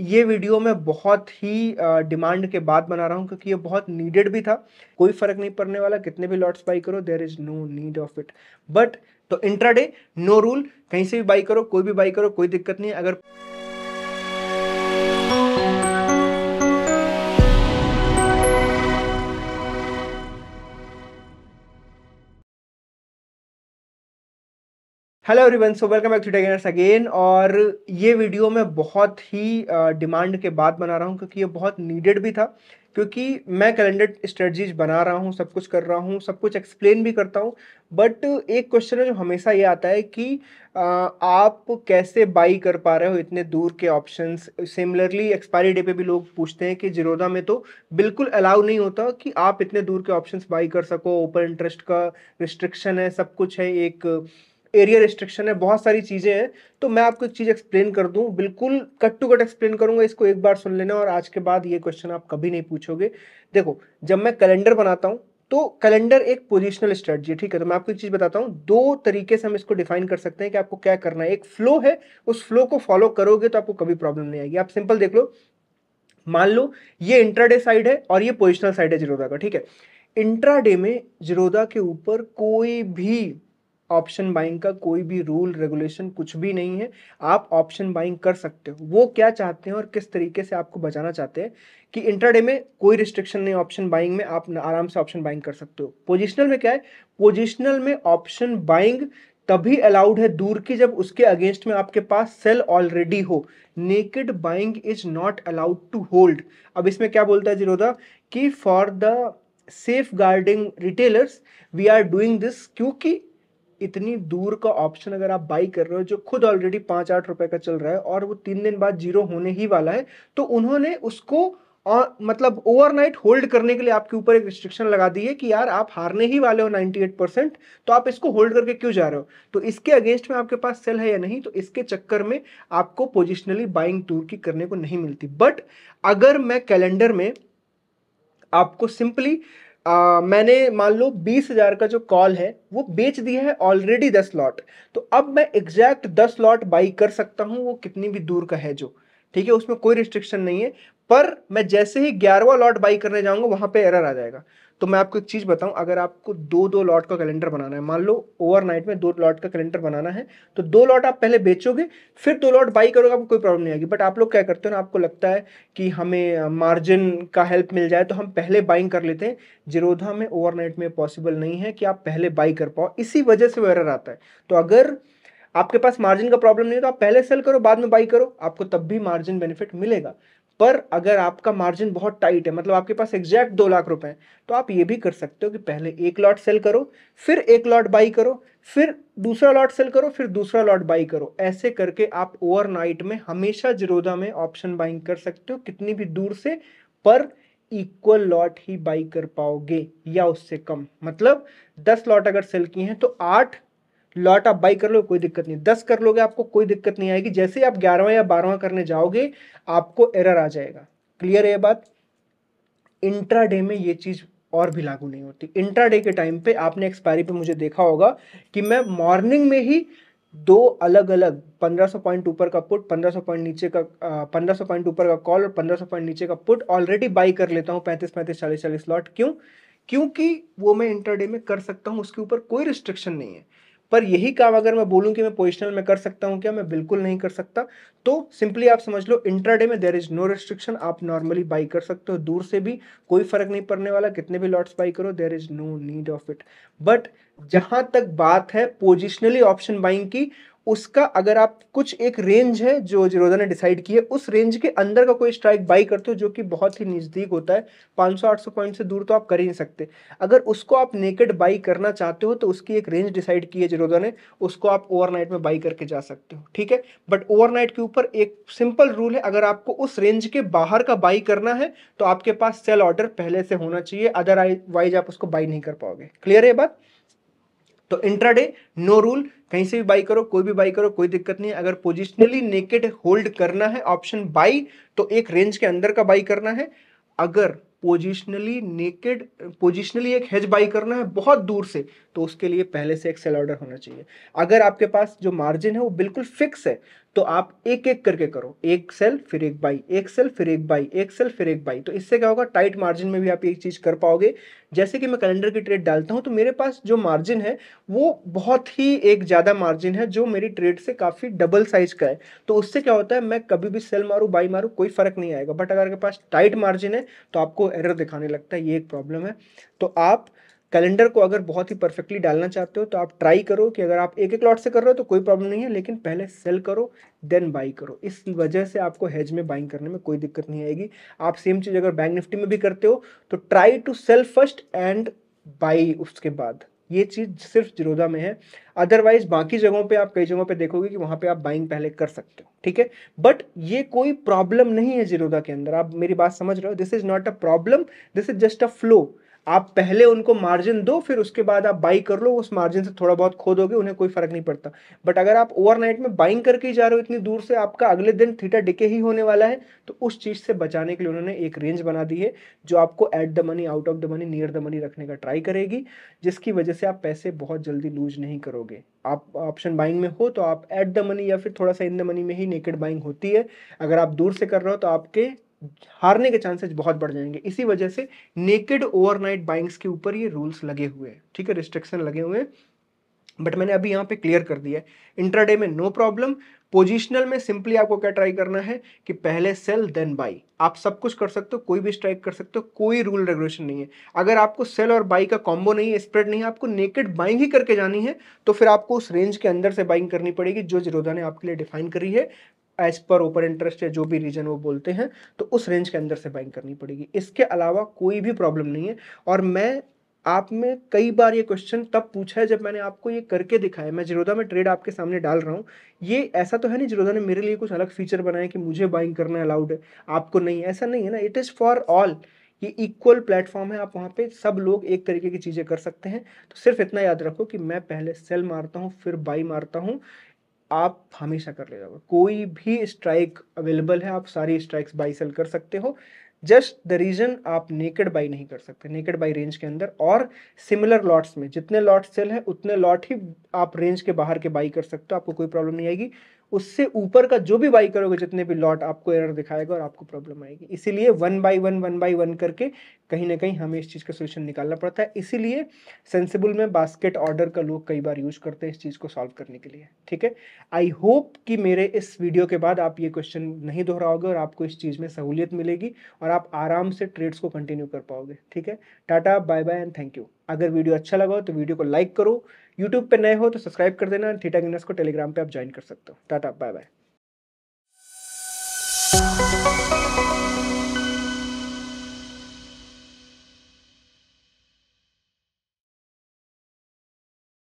ये वीडियो मैं बहुत ही डिमांड के बाद बना रहा हूँ क्योंकि ये बहुत नीडेड भी था कोई फ़र्क नहीं पड़ने वाला कितने भी लॉट्स बाई करो there is no need of it but तो इंट्राडे नो रूल कहीं से भी बाई करो कोई भी बाई करो कोई दिक्कत नहीं अगर hello everyone so welcome back to टेगनर्स अगेन और ये वीडियो मैं बहुत ही डिमांड के बाद बना रहा हूँ क्योंकि ये बहुत नीडेड भी था क्योंकि मैं कैलेंडर स्ट्रेटजीज बना रहा हूँ सब कुछ कर रहा हूँ सब कुछ एक्सप्लेन भी करता हूँ बट एक क्वेश्चन है जो हमेशा ये आता है कि आप कैसे बाई कर पा रहे हो इतने दूर के ऑप्शंस सिमिलरली एक्सपायरी डे पे भी लोग पूछते हैं कि जिरोदा में तो बिल्कुल अलाउ नहीं होता कि आप इतने दूर के ऑप्शंस बाई कर सको ओपन इंटरेस्ट का रिस्ट्रिक्शन है सब कुछ है एक एरिया रिस्ट्रिक्शन है बहुत सारी चीज़ें हैं तो मैं आपको एक चीज़ एक्सप्लेन कर दूं बिल्कुल कट टू कट एक्सप्लेन करूंगा इसको एक बार सुन लेना और आज के बाद ये क्वेश्चन आप कभी नहीं पूछोगे देखो जब मैं कैलेंडर बनाता हूँ तो कैलेंडर एक पोजिशनल स्ट्रेटजी ठीक है तो मैं आपको एक चीज़ बताता हूँ दो तरीके से हम इसको डिफाइन कर सकते हैं कि आपको क्या करना है एक फ्लो है उस फ्लो को फॉलो करोगे तो आपको कभी प्रॉब्लम नहीं आएगी आप सिंपल देख लो मान लो ये इंट्राडे साइड है और ये पोजिशनल साइड है जिरोदा का ठीक है इंट्राडे में जिरोदा के ऊपर कोई भी ऑप्शन बाइंग का कोई भी रूल रेगुलेशन कुछ भी नहीं है आप ऑप्शन बाइंग कर सकते हो वो क्या चाहते हैं और किस तरीके से आपको बचाना चाहते हैं कि इंटरडे में कोई रिस्ट्रिक्शन नहीं ऑप्शन बाइंग में आप आराम से ऑप्शन बाइंग कर सकते हो पोजिशनल में क्या है पोजिशनल में ऑप्शन बाइंग तभी अलाउड है दूर की जब उसके अगेंस्ट में आपके पास सेल ऑलरेडी हो naked buying is not allowed to hold अब इसमें क्या बोलता है जीरोदा कि for the safeguarding retailers we are doing this क्योंकि इतनी दूर का ऑप्शन अगर आप बाई कर रहे हो जो खुद ऑलरेडी पांच आठ रुपए का चल रहा है और वो तीन दिन बाद जीरो होने ही वाला है तो उन्होंने उसको और मतलब ओवरनाइट होल्ड करने के लिए आपके ऊपर एक रिस्ट्रिक्शन लगा दी है कि यार आप हारने ही वाले हो 98 परसेंट तो आप इसको होल्ड करके क्यों जा रहे हो तो इसके अगेंस्ट में आपके पास सेल है या नहीं तो इसके चक्कर में आपको पोजिशनली बाइंग टूर की करने को नहीं मिलती बट अगर मैं कैलेंडर में आपको सिंपली आ, मैंने मान लो बीस हज़ार का जो कॉल है वो बेच दिया है ऑलरेडी दस लॉट तो अब मैं एग्जैक्ट दस लॉट बाई कर सकता हूँ वो कितनी भी दूर का है जो ठीक है उसमें कोई रिस्ट्रिक्शन नहीं है पर मैं जैसे ही ग्यारहवा लॉट बाई करने जाऊंगा वहां पे एरर आ जाएगा तो मैं आपको एक चीज़ बताऊं अगर आपको दो दो लॉट का कैलेंडर बनाना है मान लो ओवरनाइट में दो लॉट का कैलेंडर बनाना है तो दो लॉट आप पहले बेचोगे फिर दो लॉट बाई करोगे आपको कोई प्रॉब्लम नहीं आएगी बट आप लोग क्या करते हो ना आपको लगता है कि हमें मार्जिन का हेल्प मिल जाए तो हम पहले बाइंग कर लेते हैं जिरोधा में ओवर में पॉसिबल नहीं है कि आप पहले बाई कर पाओ इसी वजह से वो आता है तो अगर आपके पास मार्जिन का प्रॉब्लम नहीं है तो आप पहले सेल करो बाद में बाई करो आपको तब भी मार्जिन बेनिफिट मिलेगा पर अगर आपका मार्जिन बहुत टाइट है मतलब आपके पास एग्जैक्ट दो लाख रुपए हैं तो आप ये भी कर सकते हो कि पहले एक लॉट सेल करो फिर एक लॉट बाई करो फिर दूसरा लॉट सेल करो फिर दूसरा लॉट बाई करो ऐसे करके आप ओवरनाइट में हमेशा जिरोदा में ऑप्शन बाइंग कर सकते हो कितनी भी दूर से पर इक्वल लॉट ही बाई कर पाओगे या उससे कम मतलब दस लॉट अगर सेल किए हैं तो आठ लॉट आप बाई कर लो कोई दिक्कत नहीं दस कर लोगे आपको कोई दिक्कत नहीं आएगी जैसे ही आप ग्यारहवा या बारहवा करने जाओगे आपको एरर आ जाएगा क्लियर है बात डे में ये चीज़ और भी लागू नहीं होती डे के टाइम पे आपने एक्सपायरी पे मुझे देखा होगा कि मैं मॉर्निंग में ही दो अलग अलग 1500 पॉइंट ऊपर का पुट 1500 पॉइंट नीचे का पंद्रह सौ पॉइंट ऊपर का कॉल और 1500 पॉइंट नीचे का पुट ऑलरेडी बाई कर लेता हूँ पैंतीस पैंतीस चालीस चालीस लॉट क्यों क्योंकि वो मैं इंटरडे में कर सकता हूँ उसके ऊपर कोई रिस्ट्रिक्शन नहीं है पर यही काम अगर मैं बोलूँ कि मैं पोजिशनल में कर सकता हूं क्या मैं बिल्कुल नहीं कर सकता तो सिंपली आप समझ लो इंट्राडे में देर इज नो रिस्ट्रिक्शन आप नॉर्मली बाई कर सकते हो दूर से भी कोई फर्क नहीं पड़ने वाला कितने भी लॉट्स बाई करो there is no need of it but जहां तक बात है पोजिशनली ऑप्शन बाइंग की उसका अगर आप कुछ एक रेंज है जो जिरोदा ने डिसाइड की है उस रेंज के अंदर का कोई स्ट्राइक बाई करते हो जो कि बहुत ही नज़दीक होता है 500-800 पॉइंट से दूर तो आप कर ही नहीं सकते अगर उसको आप नेकेड बाई करना चाहते हो तो उसकी एक रेंज डिसाइड की है जिरोदा ने उसको आप ओवरनाइट में बाई करके जा सकते हो ठीक है बट ओवरनाइट के ऊपर एक सिंपल रूल है अगर आपको उस रेंज के बाहर का बाई करना है तो आपके पास सेल ऑर्डर पहले से होना चाहिए अदरवाइज आप उसको बाई नहीं कर पाओगे क्लियर है बात तो इंट्राडे नो रूल कहीं से भी बाई करो कोई भी बाई करो कोई दिक्कत नहीं अगर पोजिशनली नेकेड होल्ड करना है ऑप्शन बाई तो एक रेंज के अंदर का बाई करना है अगर पोजिशनली नेकेड पोजिशनली एक हेज बाई करना है बहुत दूर से तो उसके लिए पहले से एक सेल ऑर्डर होना चाहिए अगर आपके पास जो मार्जिन है वो बिल्कुल फिक्स है तो आप एक एक करके करो एक सेल फिर एक बाई एक सेल फिर एक बाई एक सेल फिर एक बाई तो इससे क्या होगा टाइट मार्जिन में भी आप एक चीज़ कर पाओगे जैसे कि मैं कैलेंडर की ट्रेड डालता हूँ तो मेरे पास जो मार्जिन है वो बहुत ही एक ज़्यादा मार्जिन है जो मेरी ट्रेड से काफ़ी डबल साइज का है तो उससे क्या होता है मैं कभी भी सेल मारूँ बाई मारूँ कोई फ़र्क नहीं आएगा बट अगर आपके पास टाइट मार्जिन है तो आपको एरर दिखाने लगता है ये एक प्रॉब्लम है तो आप कैलेंडर को अगर बहुत ही परफेक्टली डालना चाहते हो तो आप ट्राई करो कि अगर आप एक एक लॉट से कर रहे हो तो कोई प्रॉब्लम नहीं है लेकिन पहले सेल करो देन बाई करो इस वजह से आपको हेज में बाइंग करने में कोई दिक्कत नहीं आएगी आप सेम चीज़ अगर बैंक निफ्टी में भी करते हो तो try to sell first and buy उसके बाद ये चीज़ सिर्फ जिरोदा में है अदरवाइज बाकी जगहों पे आप कई जगहों पे देखोगे कि वहाँ पे आप बाइंग पहले कर सकते हो ठीक है बट ये कोई प्रॉब्लम नहीं है जिरोदा के अंदर आप मेरी बात समझ रहे हो this is not a problem this is just a flow आप पहले उनको मार्जिन दो फिर उसके बाद आप बाई कर लो उस मार्जिन से थोड़ा बहुत खोदोगे उन्हें कोई फर्क नहीं पड़ता बट अगर आप ओवरनाइट में बाइंग करके ही जा रहे हो इतनी दूर से आपका अगले दिन थीटा डिके ही होने वाला है तो उस चीज़ से बचाने के लिए उन्होंने एक रेंज बना दी है जो आपको at the money out of the money near the money रखने का ट्राई करेगी जिसकी वजह से आप पैसे बहुत जल्दी लूज नहीं करोगे आप ऑप्शन बाइंग में हो तो आप एट द मनी या फिर थोड़ा सा इन द मनी में ही नेकेड बाइंग होती है अगर आप दूर से कर रहे हो तो आपके हारने के चांसेस बहुत बढ़ जाएंगे इसी वजह से नेकेड ओवरनाइट बाइंग्स के ऊपर ये रूल्स लगे हुए हैं ठीक है रिस्ट्रिक्शन लगे हुए हैं बट मैंने अभी यहाँ पे क्लियर कर दिया है इंट्राडे में नो प्रॉब्लम पोजिशनल में सिंपली आपको क्या ट्राई करना है कि पहले सेल देन बाई आप सब कुछ कर सकते हो कोई भी स्ट्राइक कर सकते हो कोई रूल रेगुलेशन नहीं है अगर आपको सेल और बाई का कॉम्बो नहीं है स्प्रेड नहीं है आपको नेकेड बाइंग ही करके जानी है तो फिर आपको उस रेंज के अंदर से बाइंग करनी पड़ेगी जो जिरोदा ने आपके लिए डिफाइन करी है एज पर ओपन इंटरेस्ट या जो भी रीजन वो बोलते हैं तो उस रेंज के अंदर से बाइंग करनी पड़ेगी इसके अलावा कोई भी प्रॉब्लम नहीं है और मैं आप में कई बार ये क्वेश्चन तब पूछा है जब मैंने आपको ये करके दिखाया मैं जिरोदा में ट्रेड आपके सामने डाल रहा हूँ ये ऐसा तो है नहीं जिरोदा ने मेरे लिए कुछ अलग फीचर बनाया कि मुझे बाइंग करना अलाउड है आपको नहीं ऐसा नहीं है ना इट इज़ फॉर ऑल ये इक्वल प्लेटफॉर्म है आप वहाँ पे सब लोग एक तरीके की चीज़ें कर सकते हैं तो सिर्फ इतना याद रखो कि मैं पहले सेल मारता हूँ फिर बाई मारता हूँ आप हमेशा कर ले जाओगे कोई भी स्ट्राइक अवेलेबल है आप सारी स्ट्राइक्स बाई सेल कर सकते हो जस्ट द रीज़न आप नेकेड बाई नहीं कर सकते नेकेड बाई रेंज के अंदर और सिमिलर लॉट्स में जितने लॉट सेल है उतने लॉट ही आप रेंज के बाहर के बाई कर सकते हो आपको कोई प्रॉब्लम नहीं आएगी उससे ऊपर का जो भी बाई करोगे जितने भी लॉट आपको एरर दिखाएगा और आपको प्रॉब्लम आएगी इसीलिए one by one one by one करके कहीं ना कहीं हमें इस चीज़ का सोल्यूशन निकालना पड़ता है इसीलिए सेंसिबल में बास्केट ऑर्डर का लोग कई बार यूज करते हैं इस चीज़ को सॉल्व करने के लिए ठीक है आई होप कि मेरे इस वीडियो के बाद आप ये क्वेश्चन नहीं दोहराओगे और आपको इस चीज़ में सहूलियत मिलेगी और आप आराम से ट्रेड्स को कंटिन्यू कर पाओगे ठीक है टाटा bye bye and thank you अगर वीडियो अच्छा लगा हो तो वीडियो को लाइक करो यूट्यूब पर नए हो तो सब्सक्राइब कर देना थीटा गिनस को टेलीग्राम पर आप ज्वाइन कर सकते हो टाटा बाय बाय